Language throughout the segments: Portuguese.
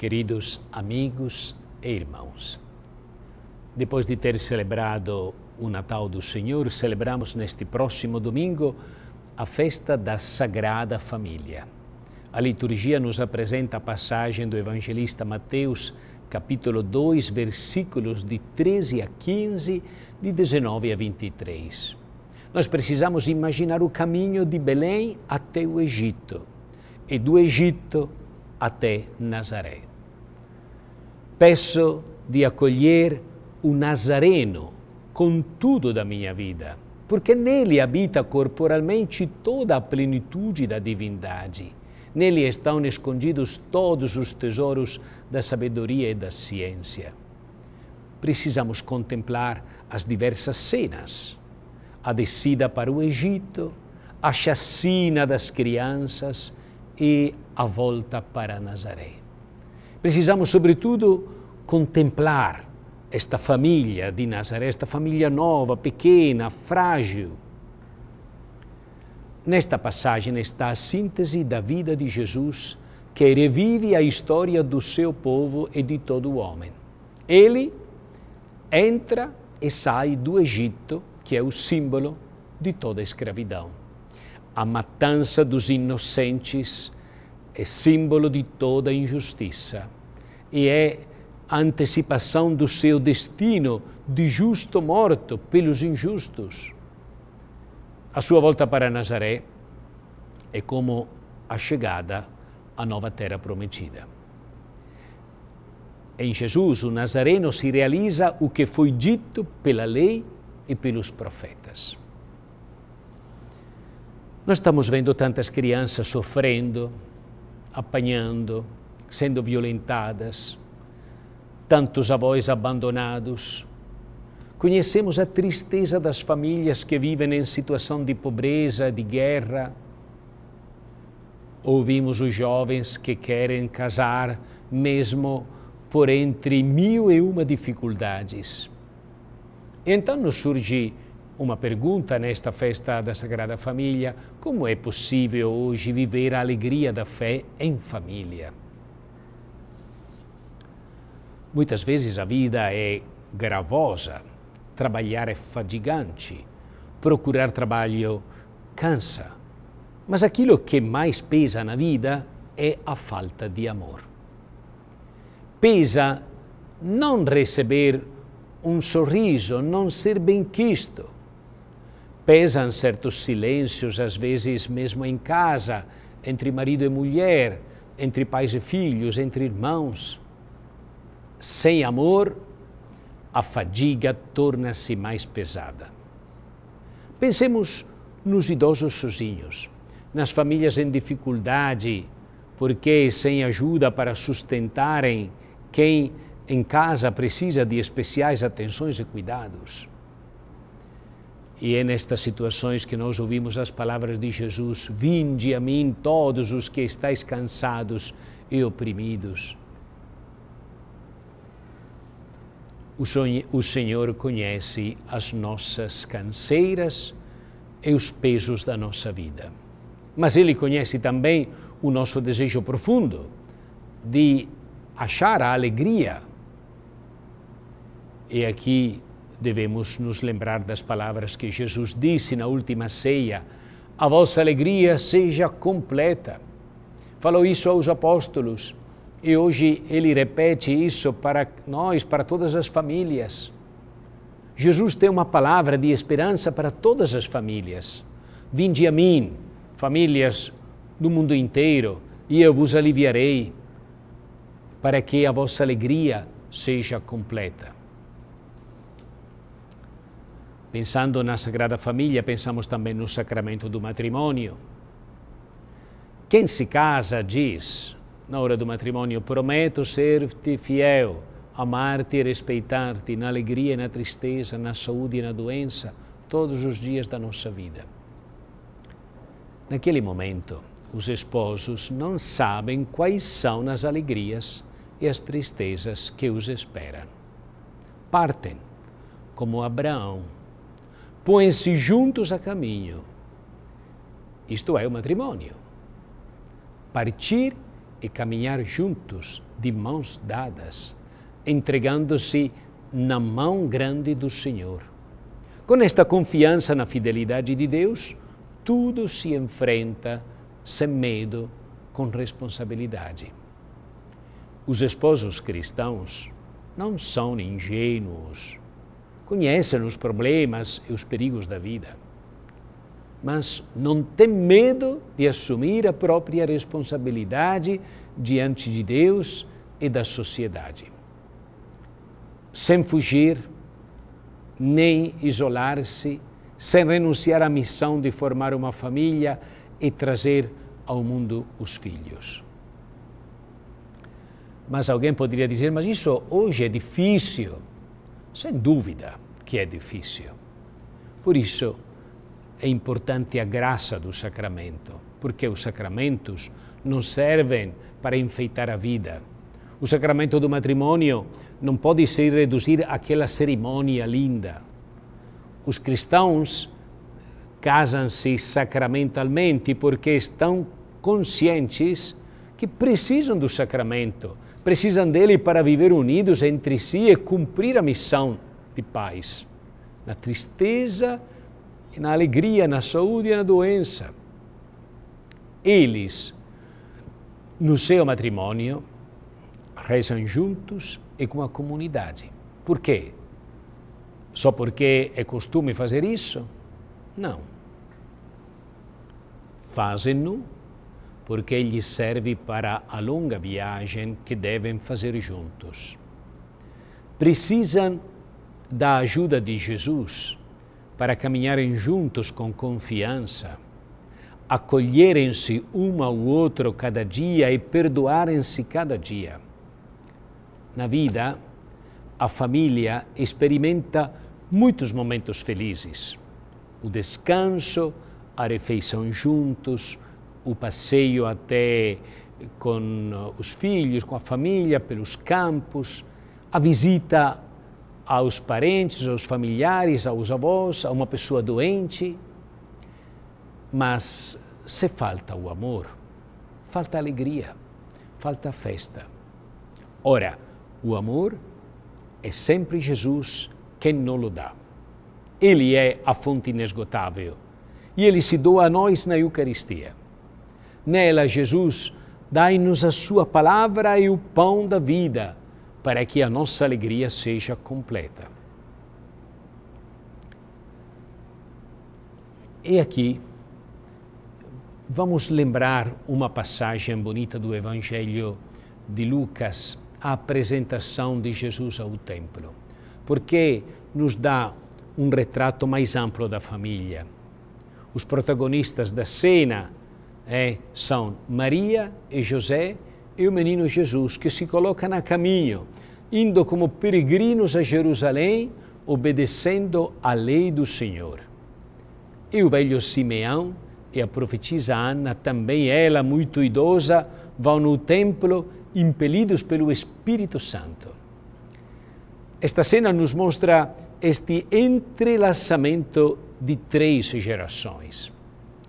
Queridos amigos e irmãos, depois de ter celebrado o Natal do Senhor, celebramos neste próximo domingo a festa da Sagrada Família. A liturgia nos apresenta a passagem do evangelista Mateus, capítulo 2, versículos de 13 a 15, de 19 a 23. Nós precisamos imaginar o caminho de Belém até o Egito e do Egito até Nazaré peço de acolher o Nazareno com tudo da minha vida, porque nele habita corporalmente toda a plenitude da divindade. Nele estão escondidos todos os tesouros da sabedoria e da ciência. Precisamos contemplar as diversas cenas: a descida para o Egito, a chacina das crianças e a volta para Nazaré. Precisamos, sobretudo, contemplar esta família de Nazaré, esta família nova, pequena, frágil. Nesta passagem está a síntese da vida de Jesus, que revive a história do seu povo e de todo o homem. Ele entra e sai do Egito, que é o símbolo de toda a escravidão. A matança dos inocentes é símbolo de toda injustiça e é antecipação do seu destino de justo morto pelos injustos. A sua volta para Nazaré é como a chegada à nova terra prometida. Em Jesus, o Nazareno se realiza o que foi dito pela lei e pelos profetas. Nós estamos vendo tantas crianças sofrendo, apanhando, sendo violentadas, tantos avós abandonados. Conhecemos a tristeza das famílias que vivem em situação de pobreza, de guerra. Ouvimos os jovens que querem casar, mesmo por entre mil e uma dificuldades. Então nos surge uma pergunta nesta festa da Sagrada Família: como é possível hoje viver a alegria da fé em família? Muitas vezes a vida é gravosa, trabalhar é fadigante, procurar trabalho cansa. Mas aquilo que mais pesa na vida é a falta de amor. Pesa não receber um sorriso, não ser bem quisto pesam certos silêncios, às vezes mesmo em casa, entre marido e mulher, entre pais e filhos, entre irmãos. Sem amor, a fadiga torna-se mais pesada. Pensemos nos idosos sozinhos, nas famílias em dificuldade, porque sem ajuda para sustentarem quem em casa precisa de especiais atenções e cuidados. E é nestas situações que nós ouvimos as palavras de Jesus: Vinde a mim todos os que estáis cansados e oprimidos. O, sonho, o Senhor conhece as nossas canseiras e os pesos da nossa vida. Mas Ele conhece também o nosso desejo profundo de achar a alegria. E aqui Devemos nos lembrar das palavras que Jesus disse na última ceia: A vossa alegria seja completa. Falou isso aos apóstolos e hoje ele repete isso para nós, para todas as famílias. Jesus tem uma palavra de esperança para todas as famílias. Vinde a mim, famílias do mundo inteiro, e eu vos aliviarei, para que a vossa alegria seja completa. Pensando na Sagrada Família, pensamos também no sacramento do matrimônio. Quem se casa diz, na hora do matrimônio, prometo ser-te fiel, amar-te e respeitar-te na alegria e na tristeza, na saúde e na doença, todos os dias da nossa vida. Naquele momento, os esposos não sabem quais são as alegrias e as tristezas que os esperam. Partem, como Abraão põem-se juntos a caminho. Isto é o matrimônio. Partir e caminhar juntos, de mãos dadas, entregando-se na mão grande do Senhor. Com esta confiança na fidelidade de Deus, tudo se enfrenta sem medo, com responsabilidade. Os esposos cristãos não são ingênuos conhecem os problemas e os perigos da vida, mas não tem medo de assumir a própria responsabilidade diante de Deus e da sociedade. Sem fugir, nem isolar-se, sem renunciar à missão de formar uma família e trazer ao mundo os filhos. Mas alguém poderia dizer, mas isso hoje é difícil sem dúvida que é difícil. Por isso, é importante a graça do sacramento, porque os sacramentos não servem para enfeitar a vida. O sacramento do matrimônio não pode se reduzir àquela cerimônia linda. Os cristãos casam-se sacramentalmente porque estão conscientes que precisam do sacramento precisam dele para viver unidos entre si e cumprir a missão de paz, na tristeza e na alegria, na saúde e na doença. Eles, no seu matrimônio, rezam juntos e com a comunidade. Por quê? Só porque é costume fazer isso? Não. Fazem-no porque lhes serve para a longa viagem que devem fazer juntos. Precisam da ajuda de Jesus para caminharem juntos com confiança, acolherem-se um ao outro cada dia e perdoarem-se cada dia. Na vida, a família experimenta muitos momentos felizes. O descanso, a refeição juntos, o passeio até com eh, os filhos, com a família, pelos campos, a visita aos parentes, aos familiares, aos avós, a uma pessoa doente. Mas se falta o amor, falta alegria, falta festa. Ora, o amor é sempre Jesus quem nos o dá. Ele é a fonte inesgotável e ele se doa a nós na Eucaristia. Nela, Jesus, dai-nos a Sua palavra e o pão da vida, para que a nossa alegria seja completa. E aqui, vamos lembrar uma passagem bonita do Evangelho de Lucas, a apresentação de Jesus ao templo, porque nos dá um retrato mais amplo da família. Os protagonistas da cena é, são Maria e José e o menino Jesus, que se colocam a caminho, indo como peregrinos a Jerusalém, obedecendo à lei do Senhor. E o velho Simeão e a profetisa Ana, também ela muito idosa, vão no templo impelidos pelo Espírito Santo. Esta cena nos mostra este entrelaçamento de três gerações.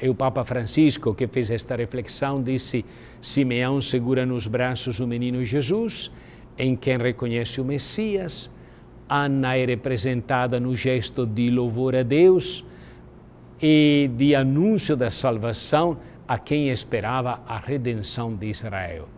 E o Papa Francisco, que fez esta reflexão, disse: Simeão segura nos braços o menino Jesus, em quem reconhece o Messias. Ana é representada no gesto de louvor a Deus e de anúncio da salvação a quem esperava a redenção de Israel.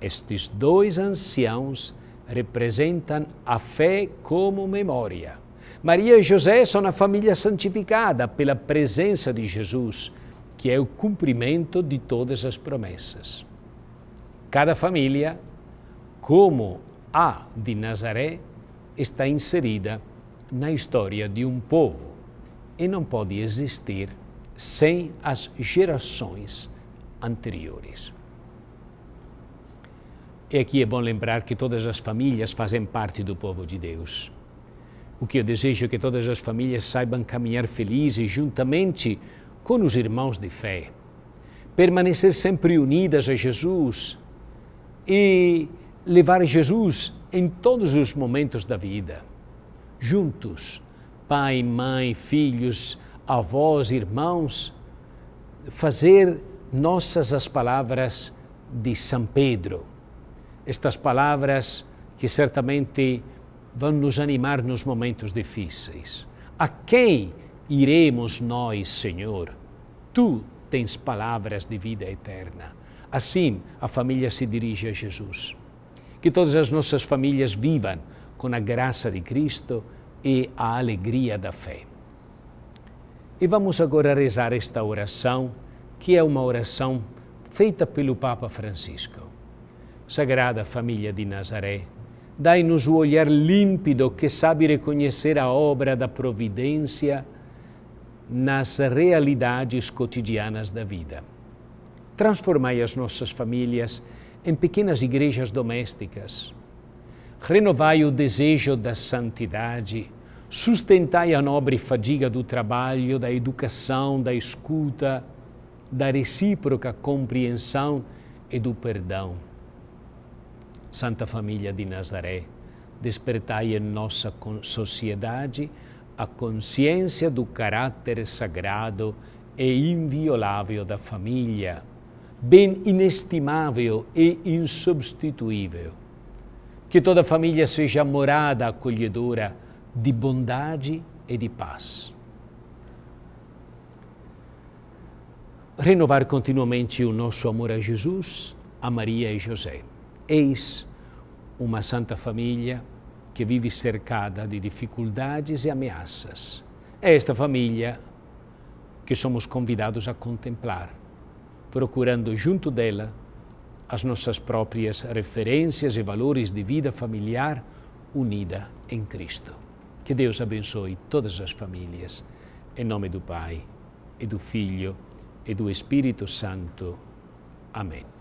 Estes dois anciãos representam a fé como memória. Maria e José são a família santificada pela presença de Jesus, que é o cumprimento de todas as promessas. Cada família, como a de Nazaré, está inserida na história de um povo e não pode existir sem as gerações anteriores. E aqui é bom lembrar que todas as famílias fazem parte do povo de Deus. O que eu desejo é que todas as famílias saibam caminhar felizes juntamente com os irmãos de fé, permanecer sempre unidas a Jesus e levar Jesus em todos os momentos da vida. Juntos, pai, mãe, filhos, avós, irmãos, fazer nossas as palavras de São Pedro. Estas palavras que certamente vão nos animar nos momentos difíceis. A quem iremos nós, Senhor? Tu tens palavras de vida eterna. Assim, a família se dirige a Jesus. Que todas as nossas famílias vivam com a graça de Cristo e a alegria da fé. E vamos agora rezar esta oração, que é uma oração feita pelo Papa Francisco. Sagrada Família de Nazaré, Dai-nos o olhar límpido que sabe reconhecer a obra da providência nas realidades cotidianas da vida. Transformai as nossas famílias em pequenas igrejas domésticas. Renovai o desejo da santidade, sustentai a nobre fadiga do trabalho, da educação, da escuta, da recíproca compreensão e do perdão Santa Família de Nazaré, despertai em nossa sociedade a consciência do caráter sagrado e inviolável da família, bem inestimável e insubstituível. Que toda família seja morada acolhedora de bondade e de paz. Renovar continuamente o nosso amor a Jesus, a Maria e José. Eis uma Santa Família que vive cercada de dificuldades e ameaças. É esta família que somos convidados a contemplar, procurando junto dela as nossas próprias referências e valores de vida familiar unida em Cristo. Que Deus abençoe todas as famílias, em nome do Pai, e do Filho, e do Espírito Santo. Amém.